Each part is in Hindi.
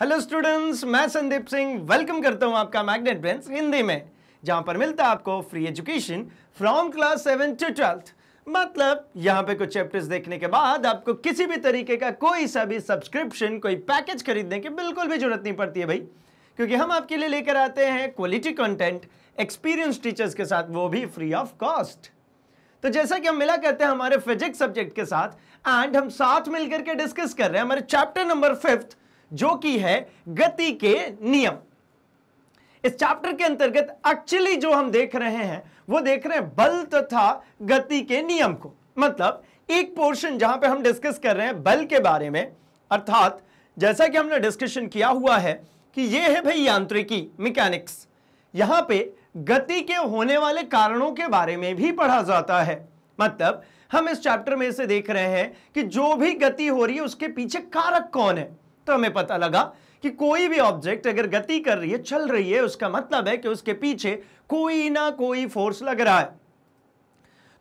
हेलो स्टूडेंट्स मैं संदीप सिंह वेलकम करता हूं आपका मैग्नेट ब्रेंस हिंदी में जहां पर मिलता है आपको free education from class seven to twelfth मतलब यहां पे कुछ चैप्टर्स देखने के बाद आपको किसी भी तरीके का कोई सा भी सब्सक्रिप्शन कोई पैकेज खरीदने की बिल्कुल भी जरूरत नहीं पड़ती है भाई क्योंकि हम आपके लिए लेकर आते हैं क्वालिटी कॉन्टेंट एक्सपीरियंस टीचर्स के साथ वो भी फ्री ऑफ कॉस्ट तो जैसा कि हम मिला करते हैं हमारे फिजिक्स सब्जेक्ट के साथ एंड हम साथ मिलकर के डिस्कस कर रहे हैं हमारे चैप्टर नंबर फिफ्थ जो कि है गति के नियम इस चैप्टर के अंतर्गत एक्चुअली जो हम देख रहे हैं वो देख रहे हैं बल तथा गति के नियम को मतलब एक पोर्शन जहां पे हम डिस्कस कर रहे हैं बल के बारे में अर्थात जैसा कि हमने डिस्कशन किया हुआ है कि ये है भाई यांत्रिकी मैकेनिक्स यहां पे गति के होने वाले कारणों के बारे में भी पढ़ा जाता है मतलब हम इस चैप्टर में से देख रहे हैं कि जो भी गति हो रही है उसके पीछे कारक कौन है तो हमें पता लगा कि कोई भी ऑब्जेक्ट अगर गति कर रही है चल रही है उसका मतलब है कि उसके पीछे कोई ना कोई फोर्स लग रहा है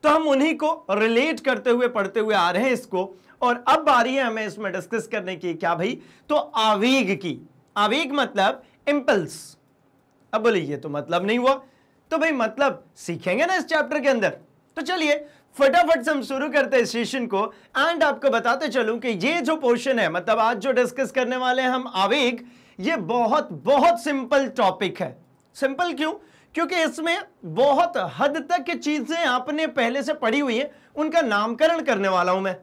तो हम उन्हीं को रिलेट करते हुए पढ़ते हुए आ रहे हैं इसको और अब आ रही है हमें इसमें डिस्कस करने की क्या भाई तो आवेग की आवेग मतलब इंपल्स अब बोले ये तो मतलब नहीं हुआ तो भाई मतलब सीखेंगे ना इस चैप्टर के अंदर तो चलिए फटाफट से हम शुरू करते हैं सेशन को एंड आपको बताते चलूं कि ये जो पोर्शन है मतलब आज जो डिस्कस करने वाले हैं हम आवेग ये बहुत बहुत सिंपल टॉपिक है सिंपल क्यों क्योंकि इसमें बहुत हद तक की चीजें आपने पहले से पढ़ी हुई है उनका नामकरण करने वाला हूं मैं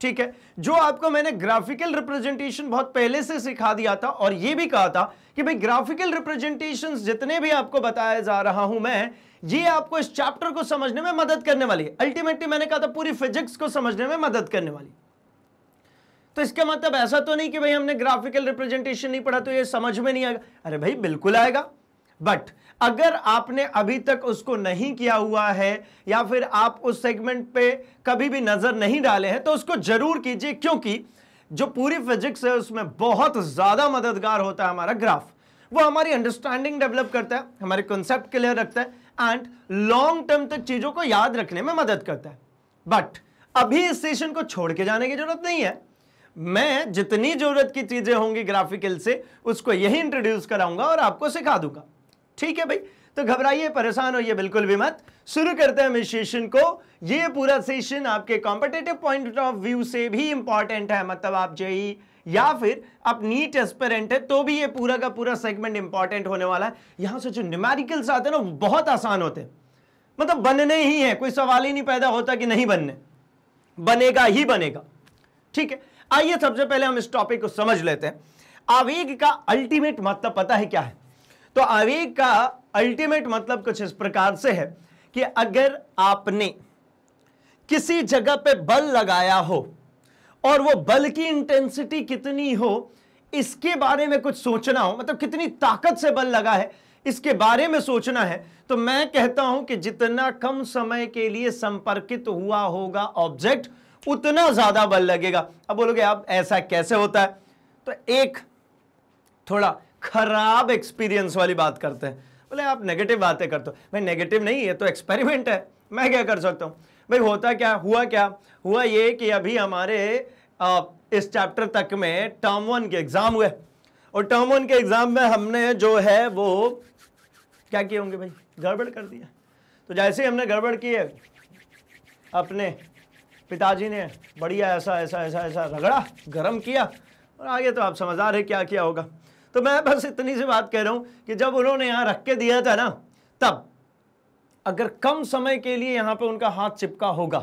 ठीक है जो आपको मैंने ग्राफिकल रिप्रेजेंटेशन बहुत पहले से सिखा दिया था और यह भी कहा था कि भाई ग्राफिकल रिप्रेजेंटेशन जितने भी आपको बताया जा रहा हूं मैं ये आपको इस चैप्टर को समझने में मदद करने वाली है अल्टीमेटली मैंने कहा था पूरी फिजिक्स को समझने में मदद करने वाली तो इसका मतलब ऐसा तो नहीं कि भाई हमने ग्राफिकल रिप्रेजेंटेशन नहीं पढ़ा तो ये समझ में नहीं आएगा अरे भाई बिल्कुल आएगा बट अगर आपने अभी तक उसको नहीं किया हुआ है या फिर आप उस सेगमेंट पे कभी भी नजर नहीं डाले हैं तो उसको जरूर कीजिए क्योंकि जो पूरी फिजिक्स है उसमें बहुत ज्यादा मददगार होता है हमारा ग्राफ वो हमारी अंडरस्टैंडिंग डेवलप करता है हमारे कॉन्सेप्ट क्लियर रखता है एंड लॉन्ग टर्म तक चीजों को याद रखने में मदद करता है बट अभी इस सेशन को छोड़ के जाने की जरूरत नहीं है मैं जितनी जरूरत की चीजें होंगी ग्राफिकल से उसको यही इंट्रोड्यूस कराऊंगा और आपको सिखा दूंगा ठीक है भाई तो घबराइए परेशान होइए बिल्कुल भी मत शुरू करते हैं हम इस सेशन को ये पूरा सेशन आपके कॉम्पिटेटिव पॉइंट ऑफ व्यू से भी इंपॉर्टेंट है मतलब आप जेई या फिर आप नीट एस्पेरेंट है तो भी ये पूरा का पूरा सेगमेंट इंपॉर्टेंट होने वाला है यहां से जो न्यूमेरिकल्स आते हैं ना बहुत आसान होते हैं मतलब बनने ही है कोई सवाल ही नहीं पैदा होता कि नहीं बनने बनेगा ही बनेगा ठीक है आइए सबसे पहले हम इस टॉपिक को समझ लेते हैं आवेग का अल्टीमेट मतलब पता है क्या है तो आवेग का अल्टीमेट मतलब कुछ इस प्रकार से है कि अगर आपने किसी जगह पे बल लगाया हो और वो बल की इंटेंसिटी कितनी हो इसके बारे में कुछ सोचना हो मतलब कितनी ताकत से बल लगा है इसके बारे में सोचना है तो मैं कहता हूं कि जितना कम समय के लिए संपर्कित हुआ होगा ऑब्जेक्ट उतना ज्यादा बल लगेगा अब बोलोगे आप ऐसा कैसे होता है तो एक थोड़ा खराब एक्सपीरियंस वाली बात करते हैं बोले आप नेगेटिव बातें करते हो भाई नेगेटिव नहीं है तो एक्सपेरिमेंट है मैं क्या कर सकता हूं भाई होता क्या हुआ क्या हुआ ये कि अभी हमारे इस चैप्टर तक में टर्म वन के एग्ज़ाम हुए और टर्म वन के एग्ज़ाम में हमने जो है वो क्या किए होंगे भाई गड़बड़ कर दिया तो जैसे ही हमने गड़बड़ की है अपने पिताजी ने बढ़िया ऐसा ऐसा ऐसा ऐसा रगड़ा गर्म किया और आगे तो आप समझदार रहे क्या किया होगा तो मैं बस इतनी सी बात कह रहा हूँ कि जब उन्होंने यहाँ रख के दिया था ना तब अगर कम समय के लिए यहाँ पे उनका हाथ चिपका होगा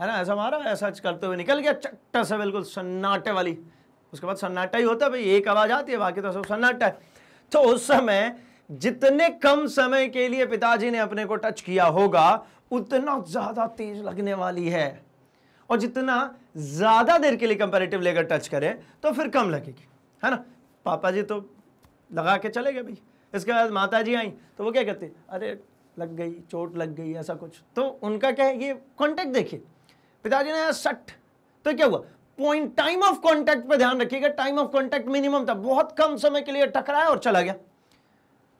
है ना ऐसा मारा ऐसा करते हुए निकल गया चट्टा से बिल्कुल सन्नाटे वाली उसके बाद सन्नाटा ही होता है भाई एक आवाज़ आती है बाकी तो सब सन्नाटा है तो उस समय जितने कम समय के लिए पिताजी ने अपने को टच किया होगा उतना ज़्यादा तेज लगने वाली है और जितना ज़्यादा देर के लिए कंपेरेटिव लेकर टच करें तो फिर कम लगेगी है ना पापा जी तो लगा के चले गए भाई इसके बाद माता जी आई तो वो क्या कहते अरे लग गई चोट लग गई ऐसा कुछ तो उनका क्या है ये कॉन्टेक्ट देखिए पिताजी ने सट तो क्या हुआ पॉइंट टाइम ऑफ कॉन्टेक्ट पे ध्यान रखिएगा टाइम ऑफ कॉन्टेक्ट मिनिमम था बहुत कम समय के लिए टकराया और चला गया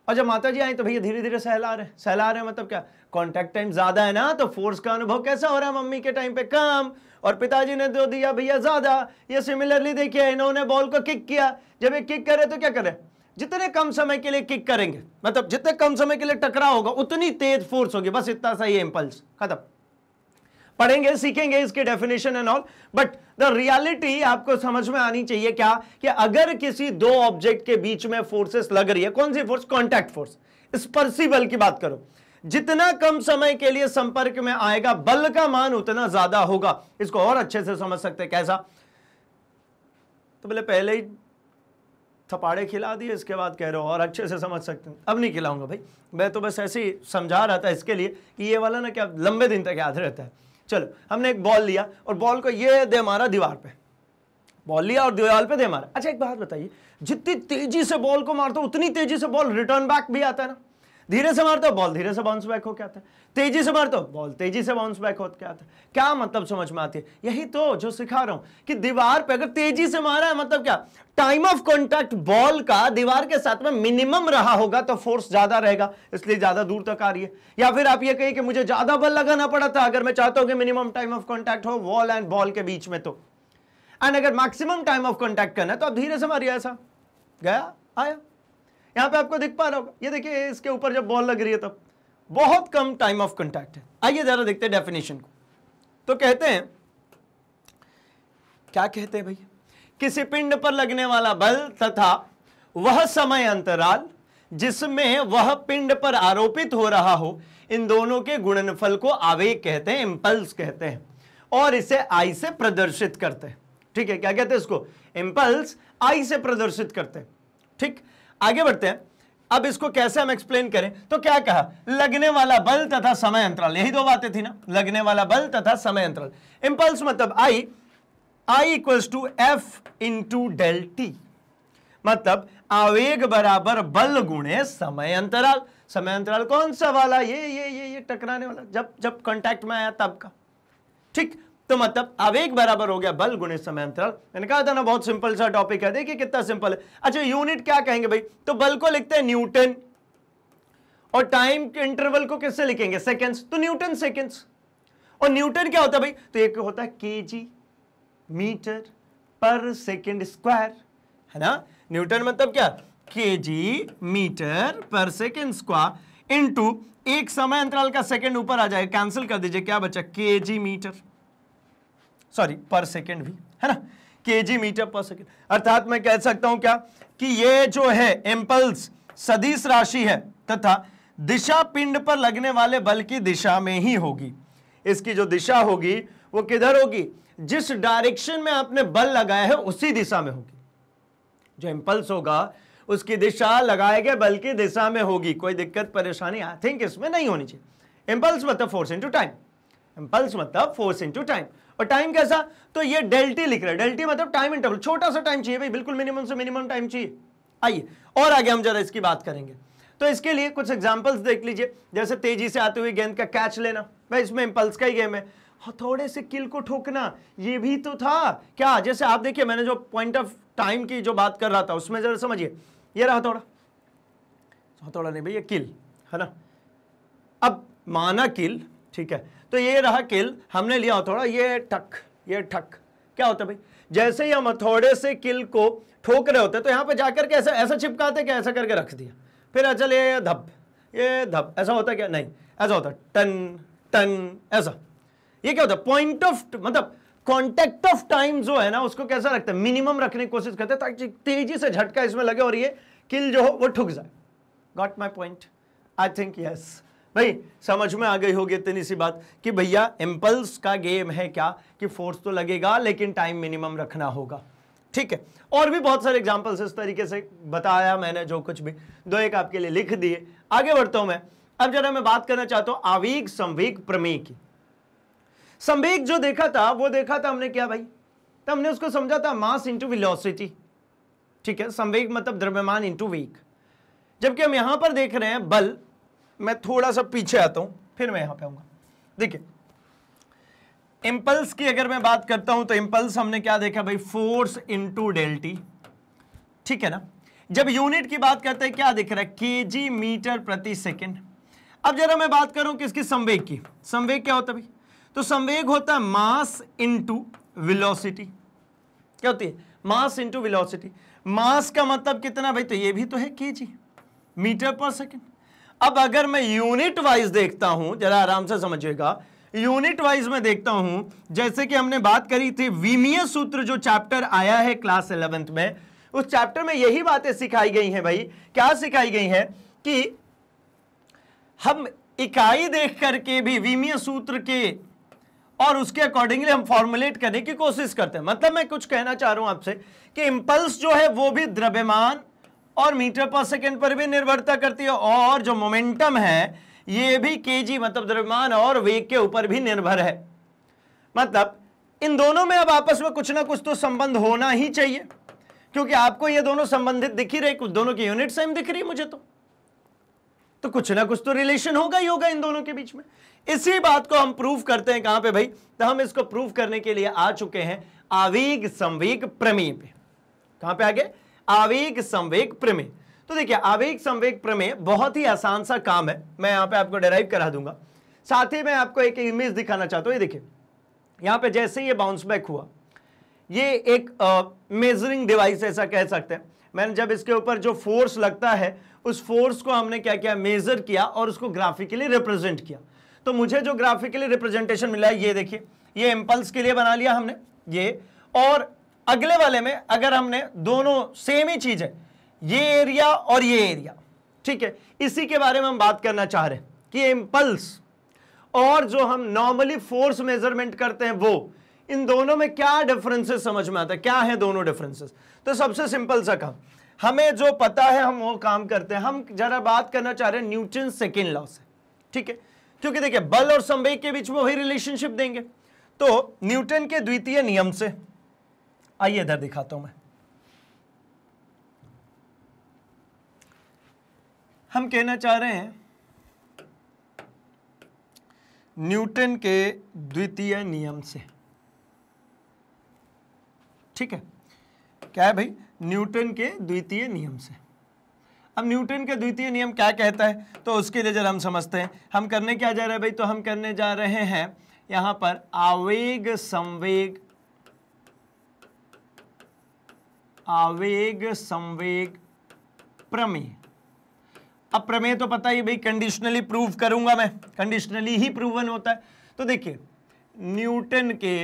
और जब माता जी आई तो भैया धीरे धीरे सहला रहे सहला रहे मतलब क्या कॉन्टैक्ट टाइम ज्यादा है ना तो फोर्स का अनुभव कैसा हो रहा है मम्मी के टाइम पे कम और पिताजी ने दो दिया भैया ज्यादा ये सिमिलरली देखिए इन्होंने बॉल को किक किया जब ये किक करे तो क्या करे जितने कम समय के लिए किक करेंगे मतलब जितने कम समय के लिए टकराव होगा उतनी तेज फोर्स होगी बस इतना सा ही इंपल्स खत्म पढ़ेंगे सीखेंगे इसके definition and all but the reality आपको समझ में आनी चाहिए क्या कि अगर किसी दो ऑब्जेक्ट के बीच में फोर्सेस लग रही है कौन सी फोर्स कॉन्टैक्ट फोर्स स्पर्शी बल की बात करो जितना कम समय के लिए संपर्क में आएगा बल का मान उतना ज्यादा होगा इसको और अच्छे से समझ सकते कैसा तो बोले पहले ही थपाड़े खिला दिए इसके बाद कह रहे हो और अच्छे से समझ सकते हैं अब नहीं खिलाऊंगा भाई मैं तो बस ऐसे ही समझा रहा था इसके लिए कि ये वाला ना क्या लंबे दिन तक याद रहता है चलो हमने एक बॉल लिया और बॉल को ये दे मारा दीवार पे बॉल लिया और दीवार पे दे मारा अच्छा एक बात बताइए जितनी तेजी से बॉल को मारते हो उतनी तेजी से बॉल रिटर्न बैक भी आता है ना धीरे से मारते हो बॉल धीरे से बाउंस बैक हो क्या था तेजी से मारते हो बॉल तेजी से बाउंस बैक हो क्या था क्या मतलब समझ में आती है यही तो जो सिखा रहा हूं कि दीवार पे अगर तेजी से मारा है मतलब क्या टाइम ऑफ कॉन्टैक्ट बॉल का दीवार के साथ में मिनिमम रहा होगा तो फोर्स ज्यादा रहेगा इसलिए ज्यादा दूर तक आ रही है या फिर आप ये कहिए कि मुझे ज्यादा बल लगाना पड़ा था अगर मैं चाहता हूं कि मिनिमम टाइम ऑफ कॉन्टैक्ट हो वॉल एंड बॉल के बीच में तो एंड अगर मैक्सिमम टाइम ऑफ कॉन्टैक्ट करना है तो आप धीरे से मारिए ऐसा गया आया यहां पे आपको दिख पा रहा होगा ये देखिए इसके ऊपर जब बॉल लग रही है तब बहुत कम टाइम ऑफ कंटैक्ट है आइए जरा देखते हैं डेफिनेशन को तो कहते हैं क्या कहते हैं भैया किसी पिंड पर लगने वाला बल तथा वह समय अंतराल जिसमें वह पिंड पर आरोपित हो रहा हो इन दोनों के गुणनफल को आवेग कहते हैं इम्पल्स कहते हैं और इसे आई से प्रदर्शित करते हैं ठीक है क्या कहते हैं इसको इम्पल्स आई से प्रदर्शित करते हैं ठीक आगे बढ़ते हैं अब इसको कैसे हम एक्सप्लेन करें तो क्या कहा लगने वाला बल तथा समय अंतराल यही दो बातें थी ना लगने वाला बल तथा समय अंतराल इंपल्स मतलब I I equals to F into del T मतलब आवेग बराबर बल गुणे समय अंतराल समय अंतराल कौन सा वाला ये ये ये ये टकराने वाला जब जब कॉन्टैक्ट में आया तब का ठीक तो मतलब आवेग बराबर हो गया बल गुणित समय अंतराल मैंने कहा था ना बहुत सिंपल सा टॉपिक है देखिए कितना सिंपल है अच्छा यूनिट क्या कहेंगे भाई तो बल को लिखते हैं न्यूटन और टाइम इंटरवल को किससे लिखेंगे सेकेंड्स तो न्यूटन सेकेंड्स और न्यूटन क्या होता है भाई तो एक होता है के मीटर पर सेकेंड स्क्वायर है ना न्यूटन मतलब क्या के मीटर पर सेकेंड स्क्वायर इंटू एक समय अंतराल का सेकेंड ऊपर आ जाएगा कैंसिल कर दीजिए क्या बचा के मीटर सॉरी पर सेकेंड भी है ना के मीटर पर सेकेंड अर्थात मैं कह सकता हूं क्या कि ये जो है एम्पल्स सदीश राशि है तथा दिशा पिंड पर लगने वाले बल की दिशा में ही होगी इसकी जो दिशा होगी वो किधर होगी जिस डायरेक्शन में आपने बल लगाया है उसी दिशा में होगी जो इंपल्स होगा उसकी दिशा लगाए गए बल की दिशा में होगी कोई दिक्कत परेशानी आई थिंक इसमें नहीं होनी चाहिए इंपल्स मतलब फोर्स इंटू टाइम इंपल्स मतलब फोर्स इंटू टाइम और टाइम कैसा तो ये डेल्टी लिख रहे हैं डेल्टी मतलब टाइम इंटरवल छोटा सा टाइम चाहिए भाई बिल्कुल मिनिमम से मिनिमम टाइम चाहिए आइए और आगे हम जरा इसकी बात करेंगे तो इसके लिए कुछ एग्जाम्पल्स देख लीजिए जैसे तेजी से आते हुए गेंद का कैच लेना भाई इसमें इंपल्स का ही गेम है हाँ, थोड़े से किल को ठोकना ये भी तो था क्या जैसे आप देखिए मैंने जो पॉइंट ऑफ टाइम की जो बात कर रहा था उसमें जरा समझिए ये रहा थोड़ा हथौड़ा हाँ, नहीं भैया किल है ना अब माना किल ठीक है तो ये रहा किल हमने लिया हथौड़ा ये ठक ये ठक क्या होता भाई जैसे ही हम हथौड़े से किल को ठोक रहे होते तो यहाँ पे जाकर के ऐसा ऐसा चिपकाते क्या ऐसा करके रख दिया फिर चल अच्छा, ये धप ये धप ऐसा होता क्या नहीं ऐसा होता टन टन ऐसा ये क्या होता पॉइंट ऑफ मतलब कॉन्टेक्ट ऑफ टाइम जो है ना उसको कैसा रखते हैं मिनिमम रखने की कोशिश करते हैं ताकि तेजी से झटका इसमें लगे और ये किल जो हो वो ठुक जाए got my point I think yes भाई समझ में आ गई होगी इतनी सी बात कि भैया इम्पल्स का गेम है क्या कि फोर्स तो लगेगा लेकिन टाइम मिनिमम रखना होगा ठीक है और भी बहुत सारे एग्जाम्पल्स इस तरीके से बताया मैंने जो कुछ भी दो एक आपके लिए लिख दिए आगे बढ़ता हूं मैं अब जरा मैं बात करना चाहता हूं आवेग संवेग प्रमेय की संवेग जो देखा था वो देखा था हमने क्या भाई तो हमने उसको समझा था मास इंटू विलोसिटी ठीक है संवेग मतलब द्रव्यमान इंटू वेग जबकि हम यहां पर देख रहे हैं बल मैं थोड़ा सा पीछे आता हूं फिर मैं यहां पे आऊंगा देखिए इंपल्स की अगर मैं बात करता हूं तो इंपल्स हमने क्या देखा भाई फोर्स इंटू डेल ठीक है ना जब यूनिट की बात करते हैं क्या दिख रहा है केजी मीटर प्रति सेकंड अब जरा मैं बात करूं किसकी संवेग की संवेग क्या होता है भाई तो संवेग होता है मास इंटू विलोसिटी क्या होती है मास इंटू विलोसिटी मास का मतलब कितना भाई तो ये भी तो है के जी मीटर पर सेकेंड अब अगर मैं यूनिट वाइज देखता हूं जरा आराम से समझिएगा यूनिट वाइज में देखता हूं जैसे कि हमने बात करी थी विमीय सूत्र जो चैप्टर आया है क्लास इलेवेंथ में उस चैप्टर में यही बातें सिखाई गई हैं भाई क्या सिखाई गई है कि हम इकाई देख करके भी विमीय सूत्र के और उसके अकॉर्डिंगली हम फॉर्मुलेट करने की कोशिश करते हैं मतलब मैं कुछ कहना चाह रहा हूं आपसे कि इंपल्स जो है वो भी द्रव्यमान और मीटर पर सेकेंड पर भी निर्भरता करती है और जो मोमेंटम है ये भी के मतलब द्रव्यमान और वेग के ऊपर भी निर्भर है मतलब इन दोनों में अब आपस में कुछ ना कुछ तो संबंध होना ही चाहिए क्योंकि आपको ये दोनों संबंधित दिख ही रहे कुछ दोनों की यूनिट सेम दिख रही है मुझे तो तो कुछ ना कुछ तो रिलेशन होगा ही होगा इन दोनों के बीच में इसी बात को हम प्रूव करते हैं कहां पे भाई तो हम इसको प्रूव करने के लिए आ चुके हैं आवेग संवेग प्रमेय पे कहां पे आगे आवेग संवेग प्रमेय तो देखिए आवेग संवेग प्रमेय बहुत ही आसान सा काम है मैं यहां पे आपको डेराइव करा दूंगा साथ ही मैं आपको एक इमेज दिखाना चाहता हूं ये देखिए यहां पे जैसे ये बाउंस बैक हुआ ये एक मेजरिंग uh, डिवाइस ऐसा कह सकते हैं मैंने जब इसके ऊपर जो फोर्स लगता है उस फोर्स को हमने क्या किया मेजर किया और उसको ग्राफिकली रिप्रेजेंट किया तो मुझे जो ग्राफिकली रिप्रेजेंटेशन मिला है ये देखिए ये इम्पल्स के लिए बना लिया हमने ये और अगले वाले में अगर हमने दोनों सेम ही चीज है ये एरिया और ये एरिया ठीक है इसी के बारे में हम बात करना चाह रहे हैं कि इंपल्स और जो हम नॉर्मली फोर्स मेजरमेंट करते हैं वो इन दोनों में क्या डिफरेंसेस समझ में आता है क्या है दोनों डिफरेंसेस तो सबसे सिंपल सा काम हमें जो पता है हम वो काम करते हैं हम जरा बात करना चाह रहे हैं न्यूटन सेकेंड लॉ से ठीक है क्योंकि देखिए बल और संवेग के बीच में वही रिलेशनशिप देंगे तो न्यूटन के द्वितीय नियम से आइए इधर दिखाता हूं मैं हम कहना चाह रहे हैं न्यूटन के द्वितीय नियम से ठीक है क्या है भाई न्यूटन के द्वितीय नियम से अब न्यूटन के द्वितीय नियम क्या कहता है तो उसके लिए जरा हम समझते हैं हम करने क्या जा रहे हैं भाई तो हम करने जा रहे हैं यहां पर आवेग संवेग आवेग संवेग प्रमेय अब प्रमेय तो पता ही भाई कंडीशनली प्रूव करूंगा मैं कंडीशनली ही प्रूवन होता है तो देखिए न्यूटन के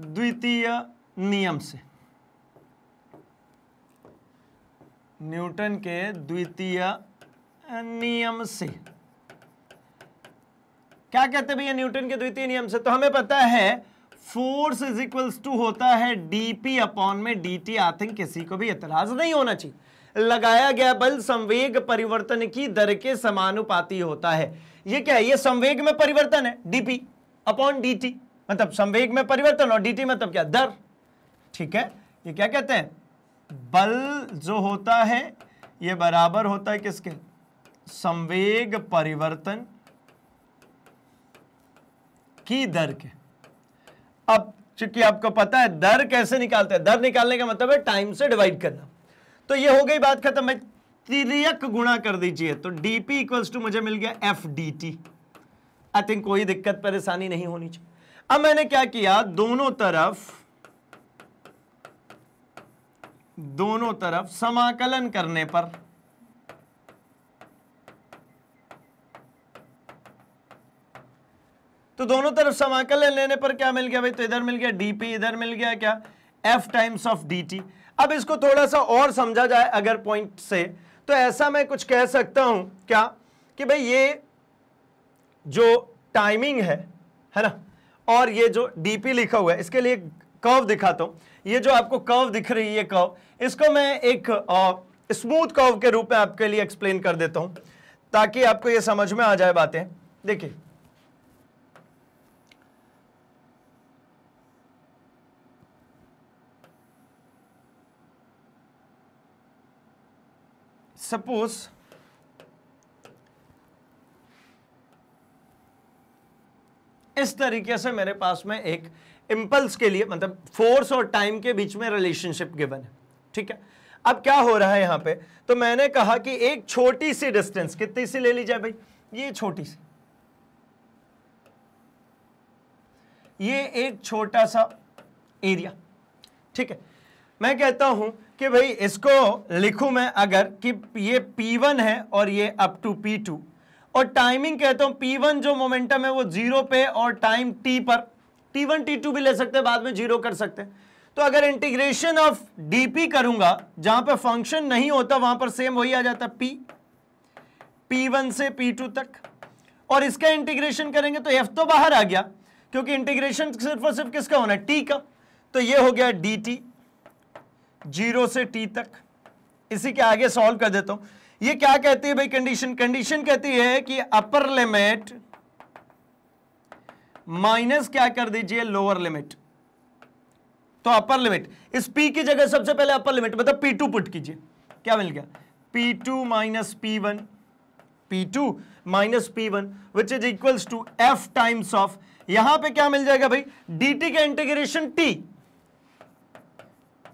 द्वितीय नियम से न्यूटन के द्वितीय नियम से क्या कहते भैया न्यूटन के द्वितीय नियम से तो हमें पता है फोर्स इज इक्वल्स टू होता है डीपी अपॉन में टी आई थिंक किसी को भी एतराज नहीं होना चाहिए लगाया गया बल संवेग परिवर्तन की दर के समानुपाती होता है ये क्या है ये संवेग में परिवर्तन है डीपी अपॉन टी मतलब संवेग में परिवर्तन और डीटी मतलब क्या दर ठीक है ये क्या कहते हैं बल जो होता है ये बराबर होता है किसके संवेग परिवर्तन की दर के अब चूंकि आपको पता है दर कैसे निकालते हैं दर निकालने का मतलब है टाइम से डिवाइड करना तो ये हो गई बात खत्म है तिरक गुणा कर दीजिए तो डीपी इक्वल्स टू मुझे मिल गया F D T I think कोई दिक्कत परेशानी नहीं होनी चाहिए अब मैंने क्या किया दोनों तरफ दोनों तरफ समाकलन करने पर तो दोनों तरफ समाकलन लेने पर क्या मिल गया भाई तो इधर मिल गया डीपी इधर मिल गया क्या एफ टाइम्स ऑफ डी अब इसको थोड़ा सा और समझा जाए अगर पॉइंट से तो ऐसा मैं कुछ कह सकता हूं क्या कि भाई ये जो टाइमिंग है है ना और ये जो डीपी लिखा हुआ है इसके लिए कर्व दिखाता हूं ये जो आपको कर्व दिख रही है कर्व इसको मैं एक स्मूथ कर्व के रूप में आपके लिए एक्सप्लेन कर देता हूं ताकि आपको ये समझ में आ जाए बातें देखिए सपोज इस तरीके से मेरे पास में एक इंपल्स के लिए मतलब फोर्स और टाइम के बीच में रिलेशनशिप गिवन है ठीक है अब क्या हो रहा है यहां पे तो मैंने कहा कि एक छोटी सी डिस्टेंस कितनी सी ले ली जाए भाई ये छोटी सी ये एक छोटा सा एरिया ठीक है मैं कहता हूं कि भाई इसको लिखूं मैं अगर कि ये P1 है और ये अप टू P2 और टाइमिंग कहता हूं P1 जो मोमेंटम है वो जीरो पे और टाइम T पर T1 T2 भी ले सकते हैं बाद में जीरो कर सकते हैं तो अगर इंटीग्रेशन ऑफ dp करूंगा जहां पर फंक्शन नहीं होता वहां पर सेम वही आ जाता p p1 से p2 तक और इसका इंटीग्रेशन करेंगे तो f तो बाहर आ गया क्योंकि इंटीग्रेशन सिर्फ और सिर्फ किसका होना है t का तो ये हो गया dt जीरो से टी तक इसी के आगे सॉल्व कर देता हूं ये क्या कहती है भाई कंडीशन कंडीशन कहती है कि अपर लिमिट माइनस क्या कर दीजिए लोअर लिमिट तो अपर लिमिट इस पी की जगह सबसे पहले अपर लिमिट मतलब पी टू पुट कीजिए क्या मिल गया P two minus P one P two minus P one which is equals to F times of यहां पे क्या मिल जाएगा भाई डी टी का इंटीग्रेशन टी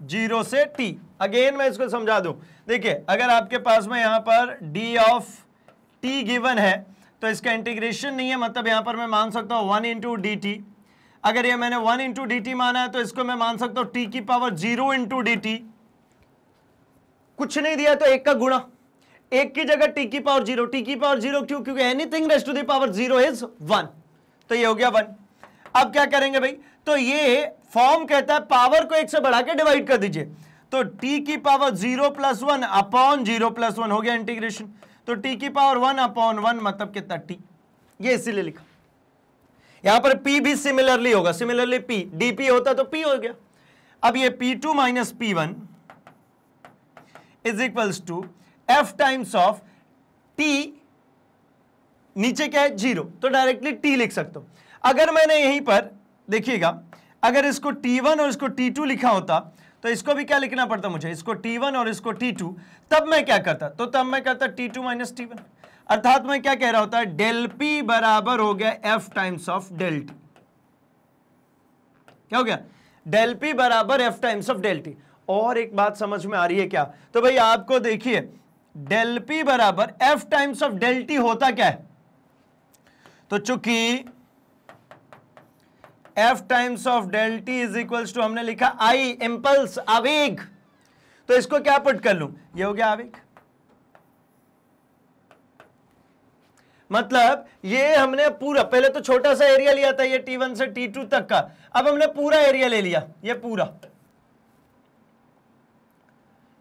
जीरो से टी अगेन मैं इसको समझा दूं देखिए अगर आपके पास में यहां पर डी ऑफ टी गिवन है तो इसका इंटीग्रेशन नहीं है मतलब यहां पर मैं मान सकता हूं वन इंटू डी टी अगर ये मैंने वन इंटू डी टी माना है तो इसको मैं मान सकता हूं टी की power zero into D T कुछ नहीं दिया तो एक का गुणा एक की जगह टी की पावर जीरो टी की पावर जीरो क्यों क्योंकि anything rest to the power zero is one तो ये हो गया वन अब क्या करेंगे भाई तो ये फॉर्म कहता है पावर को एक से बढ़ा के डिवाइड कर दीजिए तो टी की power zero plus one upon zero plus one हो गया इंटीग्रेशन तो टी की पावर वन अपॉन वन मतलब कितना टी ये इसीलिए लिखा यहां पर पी भी सिमिलरली होगा सिमिलरली पी डीपी होता तो पी हो गया अब ये P two minus P one is equals to F times of T नीचे क्या है जीरो तो डायरेक्टली टी लिख सकते हो अगर मैंने यहीं पर देखिएगा अगर इसको T1 और इसको T2 लिखा होता तो इसको भी क्या लिखना पड़ता मुझे इसको T1 और इसको T2 तब मैं क्या करता तो तब मैं करता T2 टू माइनस टी अर्थात मैं क्या कह रहा होता है डेल पी बराबर हो गया F times of del T क्या हो गया डेल पी बराबर F times of del T और एक बात समझ में आ रही है क्या तो भाई आपको देखिए डेल पी बराबर F times of del T होता क्या है तो चूंकि F times of del T is equals to हमने लिखा आई इंपल्स आवेग तो इसको क्या पुट कर लू ये हो गया आवेग मतलब ये हमने पूरा पहले तो छोटा सा एरिया लिया था ये टी वन से टी टू तक का अब हमने पूरा एरिया ले लिया ये पूरा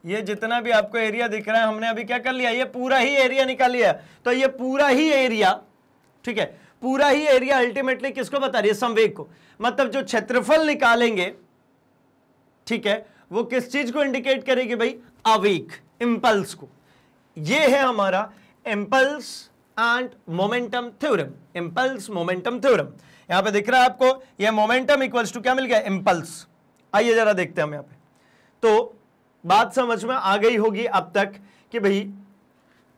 ये जितना भी आपको एरिया दिख रहा है हमने अभी क्या कर लिया ये पूरा ही एरिया निकाल लिया तो ये पूरा ही एरिया ठीक है पूरा ही एरिया अल्टीमेटली किसको बता रही है संवेग को मतलब जो क्षेत्रफल निकालेंगे ठीक है वो किस चीज को इंडिकेट करेगी भाई अवेक इंपल्स को ये है हमारा impulse and momentum theorem impulse momentum theorem यहां पे दिख रहा है आपको ये मोमेंटम इक्वल्स टू क्या मिल गया इंपल्स आइए जरा देखते हैं हम यहां पे तो बात समझ में आ गई होगी अब तक कि भाई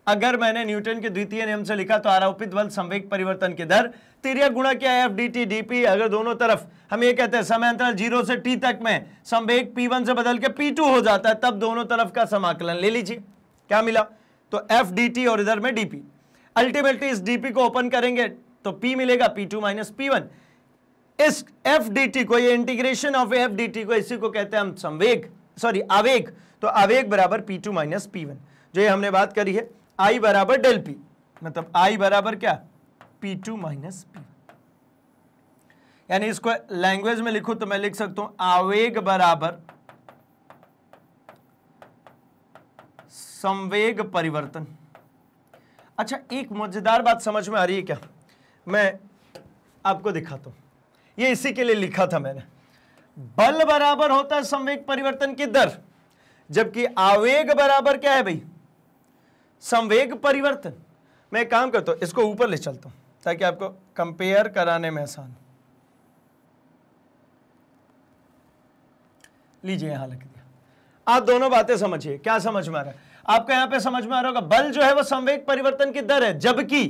अगर मैंने न्यूटन के द्वितीय नियम से लिखा तो आरोपित बल संवेग परिवर्तन के दर तिरिया गुणा क्या है एफ डी टी डीपी अगर दोनों तरफ हम ये कहते हैं समय अंतराल जीरो से टी तक में संवेग पी वन से बदल के पी टू हो जाता है तब दोनों तरफ का समाकलन ले लीजिए क्या मिला तो एफ डी टी और इधर में डीपी अल्टीमेटली इस डीपी को ओपन करेंगे तो पी मिलेगा P two minus P one इस एफ डी टी को ये integration of F D T को इसी को कहते हैं हम संवेग सॉरी आवेग तो आवेग बराबर P two minus P one जो ये हमने बात करी है आई बराबर डेल पी मतलब आई बराबर क्या पी टू माइनस पी यानी इसको लैंग्वेज में लिखो तो मैं लिख सकता हूं आवेग बराबर संवेग परिवर्तन अच्छा एक मजेदार बात समझ में आ रही है क्या मैं आपको दिखाता हूं ये इसी के लिए लिखा था मैंने बल बराबर होता है संवेग परिवर्तन की दर जबकि आवेग बराबर क्या है भाई संवेग परिवर्तन मैं एक काम करता हूं इसको ऊपर ले चलता हूं ताकि आपको कंपेयर कराने में आसान लीजिए यहां लिख दिया आप दोनों बातें समझिए क्या समझ में आ रहा है आपको यहां पे समझ में आ रहा होगा बल जो है वो संवेग परिवर्तन की दर है जबकि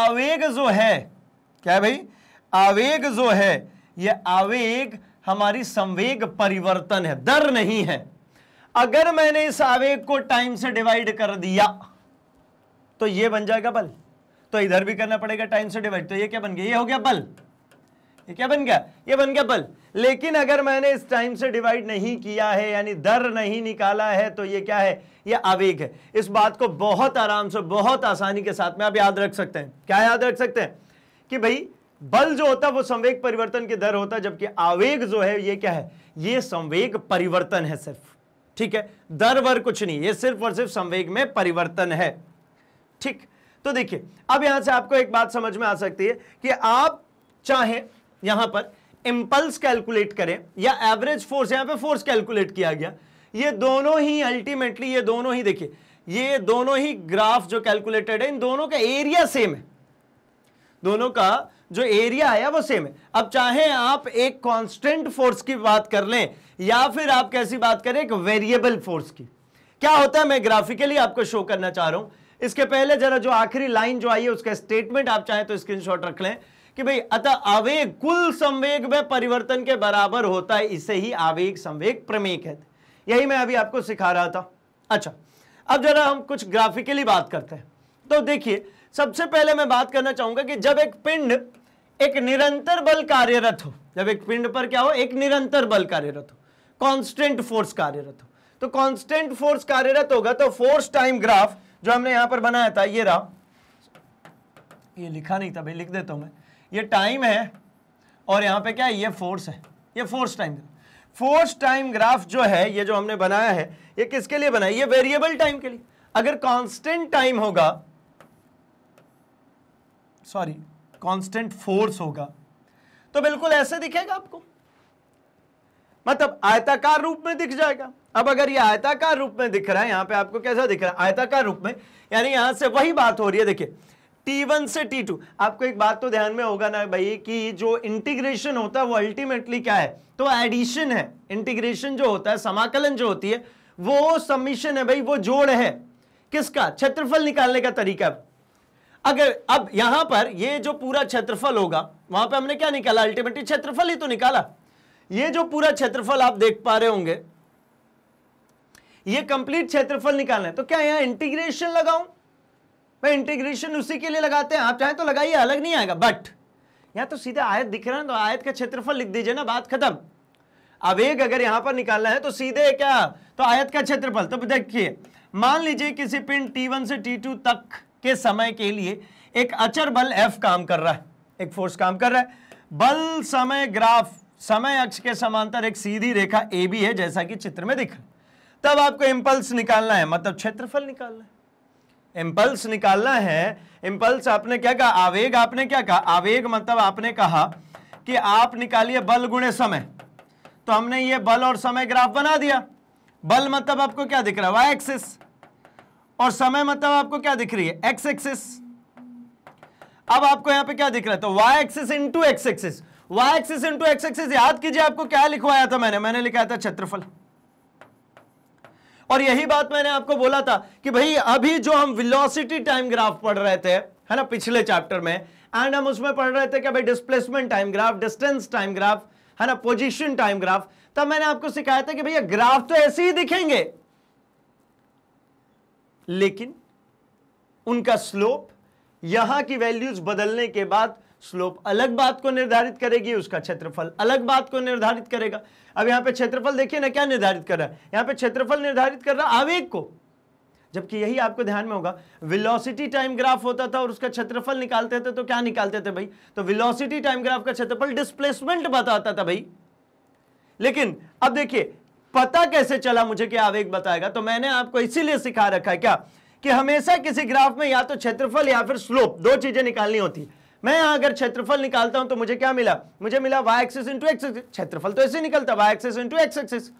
आवेग जो है क्या है भाई आवेग जो है यह आवेग हमारी संवेग परिवर्तन है दर नहीं है अगर मैंने इस आवेग को टाइम से डिवाइड कर दिया तो ये बन जाएगा बल तो इधर भी करना पड़ेगा टाइम से डिवाइड तो ये क्या बन गया ये हो गया बल ये क्या बन गया ये बन गया बल लेकिन अगर मैंने इस टाइम से डिवाइड नहीं किया है यानी दर नहीं निकाला है तो ये क्या है ये आवेग है इस बात को बहुत आराम से बहुत आसानी के साथ में आप याद रख सकते हैं क्या याद रख सकते हैं कि भाई बल जो होता है वो संवेग परिवर्तन की दर होता है जबकि आवेग जो है ये क्या है ये संवेग परिवर्तन है सिर्फ ठीक है दर वर कुछ नहीं ये सिर्फ और सिर्फ संवेग में परिवर्तन है ठीक तो देखिए अब यहां से आपको एक बात समझ में आ सकती है कि आप चाहे यहां पर इंपल्स कैलकुलेट करें या एवरेज फोर्स यहां पे फोर्स कैलकुलेट किया गया ये दोनों ही अल्टीमेटली ये दोनों ही देखिए ये दोनों ही ग्राफ जो कैलकुलेटेड है इन दोनों का एरिया सेम है दोनों का जो एरिया है वो सेम है अब चाहे आप एक कांस्टेंट फोर्स की बात कर लें या फिर आप कैसी बात करें एक वेरिएबल फोर्स की क्या होता है मैं ग्राफिकली आपको शो करना चाह रहा हूं इसके पहले जरा जो आखिरी लाइन जो आई है उसका स्टेटमेंट आप चाहें तो स्क्रीनशॉट रख लें कि भाई अतः आवेग कुल संवेग में परिवर्तन के बराबर होता है इसे ही आवेग संवेग प्रमेय कहते यही मैं अभी आपको सिखा रहा था अच्छा अब जरा हम कुछ ग्राफिकली बात करते हैं तो देखिए सबसे पहले मैं बात करना चाहूंगा कि जब एक पिंड एक निरंतर बल कार्यरत हो जब एक पिंड पर क्या हो एक निरंतर बल कार्यरत हो कॉन्स्टेंट फोर्स कार्यरत हो तो कॉन्स्टेंट फोर्स कार्यरत होगा तो फोर्स टाइम ग्राफ जो हमने यहां पर बनाया था ये रहा ये लिखा नहीं था भाई लिख देता हूं मैं ये टाइम है और यहां पे क्या है ये फोर्स है ये force time force time graph जो है ये जो हमने बनाया है ये किसके लिए बनाया ये वेरिएबल टाइम के लिए अगर कांस्टेंट टाइम होगा सॉरी कांस्टेंट फोर्स होगा तो बिल्कुल ऐसे दिखेगा आपको मतलब आयताकार रूप में दिख जाएगा अब अगर ये आयताकार रूप में दिख रहा है यहां पे आपको कैसा दिख रहा है आयताकार रूप में यानी यहां से वही बात हो रही है देखिए T1 से T2 आपको एक बात तो ध्यान में होगा ना भाई कि जो इंटीग्रेशन होता है वो अल्टीमेटली क्या है तो एडिशन है इंटीग्रेशन जो होता है समाकलन जो होती है वो समीशन है भाई वो जोड़ है किसका क्षेत्रफल निकालने का तरीका अगर अब यहां पर ये जो पूरा क्षेत्रफल होगा वहां पे हमने क्या निकाला अल्टीमेटली क्षेत्रफल ही तो निकाला ये जो पूरा क्षेत्रफल आप देख पा रहे होंगे ये कंप्लीट क्षेत्रफल निकालना है तो क्या यहां इंटीग्रेशन लगाऊं भाई इंटीग्रेशन उसी के लिए लगाते हैं आप चाहें तो लगाइए अलग नहीं आएगा बट यहां तो सीधा आयत दिख रहा है तो आयत का क्षेत्रफल लिख दीजिए ना बात खत्म एक अगर यहां पर निकालना है तो सीधे क्या तो आयत का क्षेत्रफल तो देखिए मान लीजिए किसी टी वन से टू तक के समय के लिए एक अचर बल एफ काम कर रहा है एक फोर्स काम कर रहा है बल समय ग्राफ समय अक्ष के समांतर एक सीधी रेखा ए भी है जैसा कि चित्र में दिख रहा है तब आपको इम्पल्स निकालना है मतलब क्षेत्रफल निकालना है इम्पल्स निकालना है इम्पल्स आपने क्या कहा आवेग आपने क्या कहा आवेग मतलब आपने कहा कि आप निकालिए बल गुणे समय तो हमने ये बल और समय ग्राफ बना दिया बल मतलब आपको क्या दिख रहा है वाई एक्सिस और समय मतलब आपको क्या दिख रही है एक्स एक्सिस अब आपको यहां पे क्या दिख रहा है तो Y axis into X axis Y axis into X axis याद कीजिए आपको क्या लिखवाया था मैंने मैंने लिखा था क्षेत्रफल और यही बात मैंने आपको बोला था कि भाई अभी जो हम विलोसिटी टाइम ग्राफ पढ़ रहे थे है ना पिछले चैप्टर में एंड हम उसमें पढ़ रहे थे कि भाई displacement time graph distance time graph है ना पोजिशन टाइम ग्राफ तब मैंने आपको सिखाया था कि भैया ग्राफ तो ऐसे ही दिखेंगे लेकिन उनका स्लोप यहां की वैल्यूज बदलने के बाद स्लोप अलग बात को निर्धारित करेगी उसका क्षेत्रफल अलग बात को निर्धारित करेगा अब यहां पे क्षेत्रफल देखिए ना क्या निर्धारित कर रहा है यहां पे क्षेत्रफल निर्धारित कर रहा है आवेग को जबकि यही आपको ध्यान में होगा विलोसिटी टाइम ग्राफ होता था और उसका क्षेत्रफल निकालते थे तो क्या निकालते थे भाई तो विलोसिटी टाइम ग्राफ का क्षेत्रफल डिस्प्लेसमेंट बताता था भाई लेकिन अब देखिए पता कैसे चला मुझे कि आवेग बताएगा तो मैंने आपको इसीलिए सिखा रखा है क्या कि हमेशा किसी ग्राफ में या तो क्षेत्रफल या फिर स्लोप दो चीजें निकालनी होती है मैं अगर क्षेत्रफल निकालता हूं तो मुझे क्या मिला मुझे मिला वाई एक्सिस इंटू एक्सिस क्षेत्रफल तो ऐसे निकलता Y axis into X axis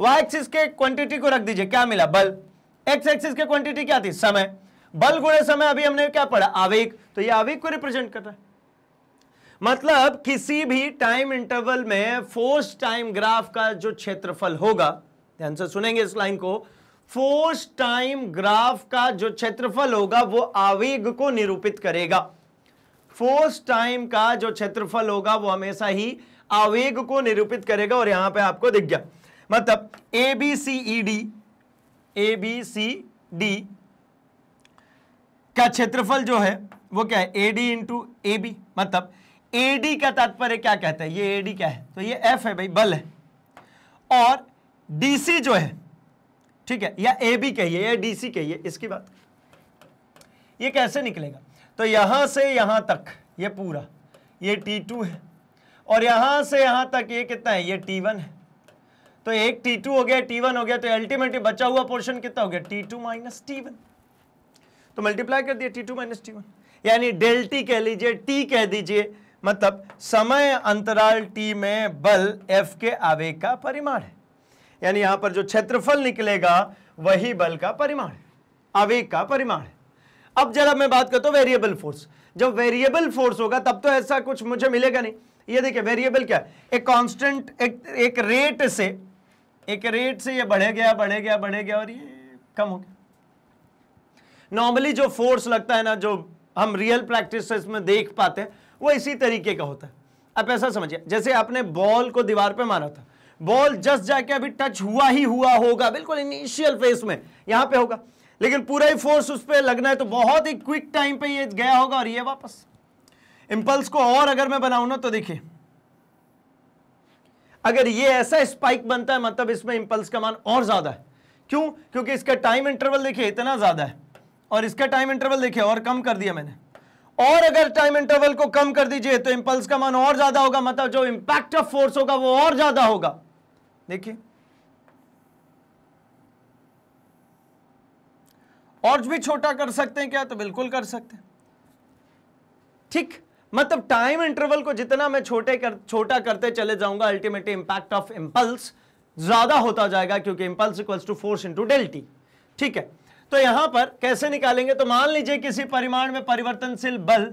Y axis के क्वांटिटी को रख दीजिए क्या मिला बल एक्स एक्सिस के क्वांटिटी क्या थी समय बल गुणे समय अभी हमने क्या पढ़ा आवेग तो ये आवेग को रिप्रेजेंट कर रहा है मतलब किसी भी टाइम इंटरवल में फोर्स टाइम ग्राफ का जो क्षेत्रफल होगा ध्यान से सुनेंगे इस लाइन को फोर्स टाइम ग्राफ का जो क्षेत्रफल होगा वो आवेग को निरूपित करेगा फोर्स टाइम का जो क्षेत्रफल होगा वो हमेशा ही आवेग को निरूपित करेगा और यहां पे आपको दिख गया मतलब A B C E D A B C D का क्षेत्रफल जो है वो क्या है A D into A B मतलब ए डी का तात्पर्य क्या कहता है ये ए डी क्या है तो ये एफ है भाई बल है और डी सी जो है ठीक है या ए बी कहिए या डी सी कहिए इसकी बात ये कैसे निकलेगा तो यहां से यहां तक ये पूरा ये टी टू है और यहां से यहां तक ये कितना है ये टी वन है तो एक टी टू हो गया टी वन हो गया तो अल्टीमेटली बचा हुआ पोर्शन कितना हो गया T two minus T one तो मल्टीप्लाई कर दिया T two minus T one यानी डेल्टी कह लीजिए टी कह दीजिए मतलब समय अंतराल टी में बल एफ के आवेग का परिमाण है यानी यहां पर जो क्षेत्रफल निकलेगा वही बल का परिमाण है आवेग का परिमाण है अब जरा मैं बात करता हूं वेरिएबल फोर्स जब वेरिएबल फोर्स होगा तब तो ऐसा कुछ मुझे मिलेगा नहीं ये देखिए वेरिएबल क्या है एक कांस्टेंट एक एक रेट से एक रेट से ये बढ़े गया बढ़े गया बढ़े गया और ये कम हो गया नॉर्मली जो फोर्स लगता है ना जो हम रियल प्रैक्टिस में देख पाते हैं वो इसी तरीके का होता है आप ऐसा समझिए जैसे आपने बॉल को दीवार पे मारा था बॉल जस्ट जाके अभी टच हुआ ही हुआ होगा बिल्कुल इनिशियल फेस में यहां पे होगा लेकिन पूरा ही फोर्स उस पर लगना है तो बहुत ही क्विक टाइम पे ये गया होगा और ये वापस इंपल्स को और अगर मैं बनाऊ ना तो देखिए अगर ये ऐसा स्पाइक बनता है मतलब इसमें इंपल्स का मान और ज्यादा है क्यों क्योंकि इसका टाइम इंटरवल देखिए इतना ज्यादा है और इसका टाइम इंटरवल देखिए और कम कर दिया मैंने और अगर टाइम इंटरवल को कम कर दीजिए तो इंपल्स का मान और ज्यादा होगा मतलब जो इंपैक्ट ऑफ फोर्स होगा वो और ज्यादा होगा देखिए और भी छोटा कर सकते हैं क्या तो बिल्कुल कर सकते हैं ठीक मतलब टाइम इंटरवल को जितना मैं छोटे कर छोटा करते चले जाऊंगा अल्टीमेटली इंपैक्ट ऑफ इंपल्स ज्यादा होता जाएगा क्योंकि impulse equals to force into del T ठीक है तो यहां पर कैसे निकालेंगे तो मान लीजिए किसी परिमाण में परिवर्तनशील बल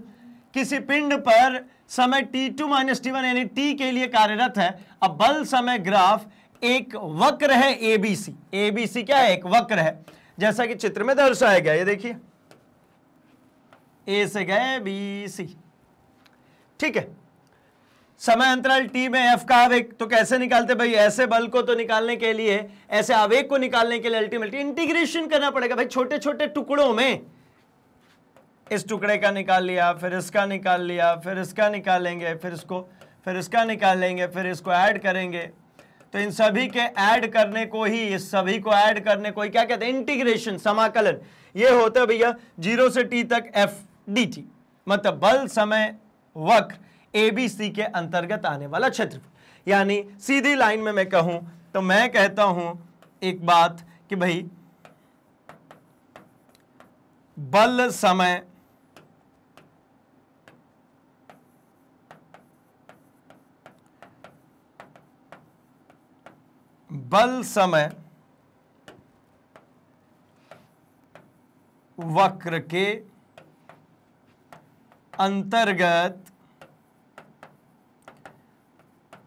किसी पिंड पर समय T two minus T one यानी टी के लिए कार्यरत है अब बल समय ग्राफ एक वक्र है एबीसी एबीसी क्या है एक वक्र है जैसा कि चित्र में दर्शाया गया ये देखिए ए से गए बी सी ठीक है समय अंतराल टी में एफ का आवेग तो कैसे निकालते भाई ऐसे बल को तो निकालने के लिए ऐसे आवेग को निकालने के लिए अल्टीमेटली इंटीग्रेशन करना पड़ेगा भाई छोटे छोटे टुकड़ों में इस टुकड़े का निकाल लिया फिर इसका निकाल लिया फिर इसका निकालेंगे फिर इसको फिर इसका निकाल लेंगे फिर इसको ऐड करेंगे तो इन सभी के ऐड करने को ही इस सभी को ऐड करने को ही क्या कहते हैं इंटीग्रेशन समाकलन ये होता है भैया जीरो से टी तक एफ डी टी मतलब बल समय वक्र ए बी सी के अंतर्गत आने वाला क्षेत्र यानी सीधी लाइन में मैं कहूं तो मैं कहता हूं एक बात कि भाई बल समय बल समय वक्र के अंतर्गत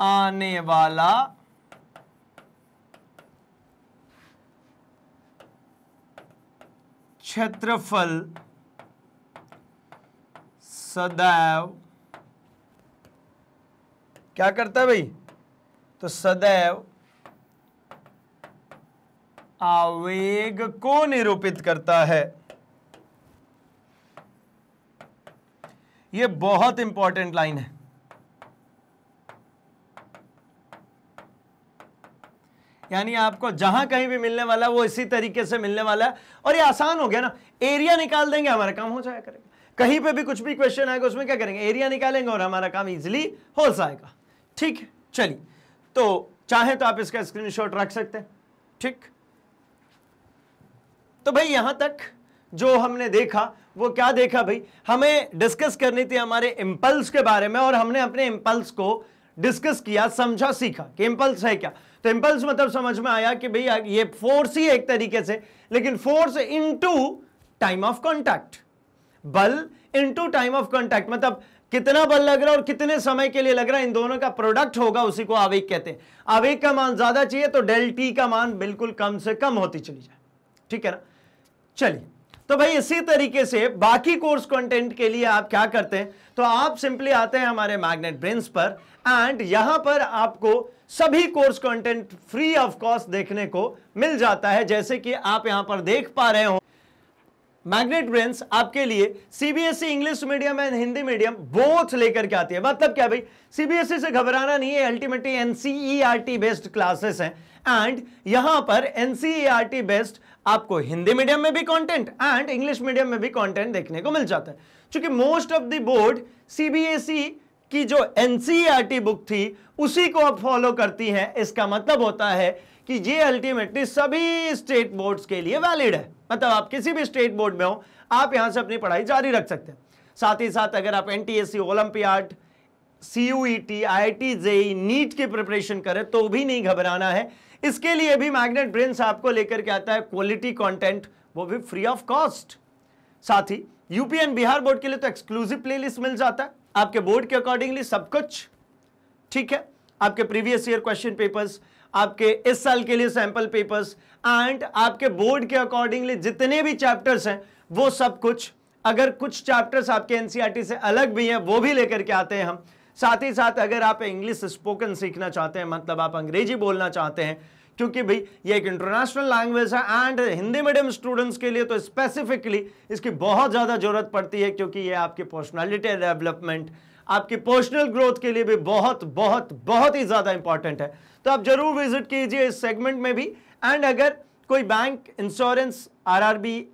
आने वाला क्षेत्रफल सदैव क्या करता है भाई तो सदैव आवेग को निरूपित करता है यह बहुत इंपॉर्टेंट लाइन है यानी आपको जहां कहीं भी मिलने वाला है वो इसी तरीके से मिलने वाला है और ये आसान हो गया ना एरिया निकाल देंगे हमारा काम हो जाएगा करेगा कहीं पे भी कुछ भी क्वेश्चन आएगा उसमें क्या करेंगे एरिया निकालेंगे और हमारा काम इजिली हो जाएगा ठीक है चलिए तो चाहे तो आप इसका स्क्रीनशॉट रख सकते हैं ठीक तो भाई यहां तक जो हमने देखा वो क्या देखा भाई हमें डिस्कस करनी थी हमारे इंपल्स के बारे में और हमने अपने इंपल्स को डिस्कस किया समझा सीखा कि इंपल्स है क्या तो इंपल्स मतलब समझ में आया कि भाई ये फोर्स ही एक तरीके से लेकिन force into time of contact बल इनटू टाइम ऑफ कॉन्टैक्ट मतलब कितना बल लग रहा है और कितने समय के लिए लग रहा है इन दोनों का प्रोडक्ट होगा उसी को आवेग कहते हैं आवेग का मान ज्यादा चाहिए तो डेल्टी का मान बिल्कुल कम से कम होती चली जाए ठीक है ना चलिए तो भाई इसी तरीके से बाकी कोर्स कंटेंट के लिए आप क्या करते हैं तो आप सिंपली आते हैं हमारे मैग्नेट ब्रेन पर एंड यहां पर आपको सभी course content free of cost देखने को मिल जाता है जैसे कि आप यहां पर देख पा रहे हो मैग्नेट ब्रेन्स आपके लिए CBSE English medium and Hindi medium both लेकर के आती है मतलब क्या भाई सीबीएसई e से घबराना नहीं है अल्टीमेटली एनसीईआरटी बेस्ड क्लासेस हैं एंड यहां पर एनसीईआरटी बेस्ड आपको हिंदी मीडियम में भी कंटेंट एंड इंग्लिश मीडियम में भी कंटेंट देखने को मिल जाता है क्योंकि most of the board CBSE की जो एनसीईआरटी बुक e थी उसी को अब फॉलो करती है इसका मतलब होता है कि ये अल्टीमेटली सभी स्टेट बोर्ड्स के लिए वैलिड है मतलब आप किसी भी स्टेट बोर्ड में हो आप यहां से अपनी पढ़ाई जारी रख सकते हैं साथ ही साथ अगर आप NTSC olympiad C U E T I JEE NEET की प्रिपरेशन करें तो भी नहीं घबराना है इसके लिए भी मैग्नेट ब्रेन्स आपको लेकर के आता है क्वालिटी कंटेंट वो भी फ्री ऑफ कॉस्ट साथ ही यूपी एंड बिहार बोर्ड के लिए तो एक्सक्लूसिव प्लेलिस्ट मिल जाता है आपके बोर्ड के अकॉर्डिंगली सब कुछ ठीक है आपके प्रीवियस ईयर क्वेश्चन पेपर्स आपके इस साल के लिए सैंपल पेपर्स एंड आपके बोर्ड के अकॉर्डिंगली जितने भी चैप्टर्स हैं वो सब कुछ अगर कुछ चैप्टर्स आपके एनसीआरटी e से अलग भी हैं वो भी लेकर के आते हैं हम साथ ही साथ अगर आप इंग्लिश स्पोकन सीखना चाहते हैं मतलब आप अंग्रेजी बोलना चाहते हैं क्योंकि भाई ये एक इंटरनेशनल लैंग्वेज है एंड हिंदी मीडियम स्टूडेंट्स के लिए तो स्पेसिफिकली इसकी बहुत ज़्यादा ज़रूरत पड़ती है क्योंकि ये आपकी पर्सनालिटी डेवलपमेंट आपकी पर्सनल ग्रोथ के लिए भी बहुत बहुत बहुत ही ज़्यादा इंपॉर्टेंट है तो आप जरूर विजिट कीजिए इस सेगमेंट में भी एंड अगर कोई bank insurance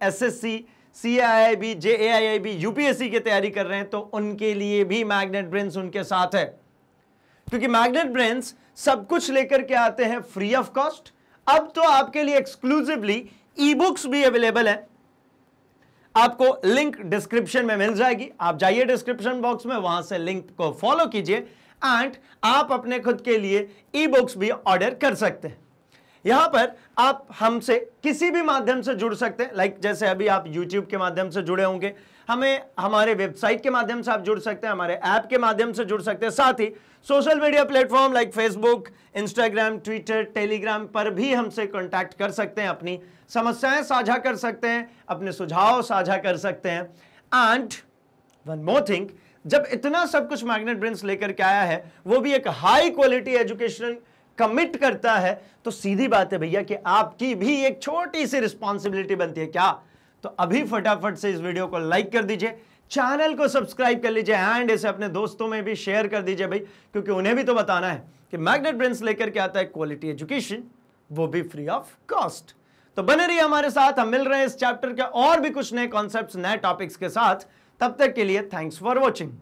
S C C I I B J A I I B UPSC की तैयारी कर रहे हैं तो उनके लिए भी मैग्नेट ब्रेंस उनके साथ है क्योंकि मैग्नेट ब्रेंस सब कुछ लेकर के आते हैं फ्री ऑफ कॉस्ट अब तो आपके लिए एक्सक्लूसिवली ई बुक्स भी अवेलेबल है आपको लिंक डिस्क्रिप्शन में मिल जाएगी आप जाइए डिस्क्रिप्शन बॉक्स में वहां से लिंक को फॉलो कीजिए एंड आप अपने खुद के लिए ई बुक्स भी ऑर्डर कर सकते हैं यहां पर आप हमसे किसी भी माध्यम से जुड़ सकते हैं लाइक जैसे अभी आप यूट्यूब के माध्यम से जुड़े होंगे हमें हमारे वेबसाइट के माध्यम से आप जुड़ सकते हैं हमारे ऐप के माध्यम से जुड़ सकते हैं साथ ही social media platform like Facebook Instagram Twitter Telegram पर भी हमसे कॉन्टैक्ट कर सकते हैं अपनी समस्याएं साझा कर सकते हैं अपने सुझाव साझा कर सकते हैं एंड वन मोर थिंग जब इतना सब कुछ मैग्नेट ब्रिंस लेकर के आया है वो भी एक हाई क्वालिटी एजुकेशन कमिट करता है तो सीधी बात है भैया कि आपकी भी एक छोटी सी रिस्पॉन्सिबिलिटी बनती है क्या तो अभी फटाफट से इस वीडियो को लाइक कर दीजिए चैनल को सब्सक्राइब कर लीजिए एंड इसे अपने दोस्तों में भी शेयर कर दीजिए भाई क्योंकि उन्हें भी तो बताना है कि मैग्नेट ब्रेंस लेकर के आता है क्वालिटी एजुकेशन वो भी फ्री ऑफ कॉस्ट तो बने रहिए हमारे साथ हम मिल रहे हैं इस चैप्टर के और भी कुछ नए कॉन्सेप्ट नए टॉपिक्स के साथ तब तक के लिए थैंक्स फॉर वॉचिंग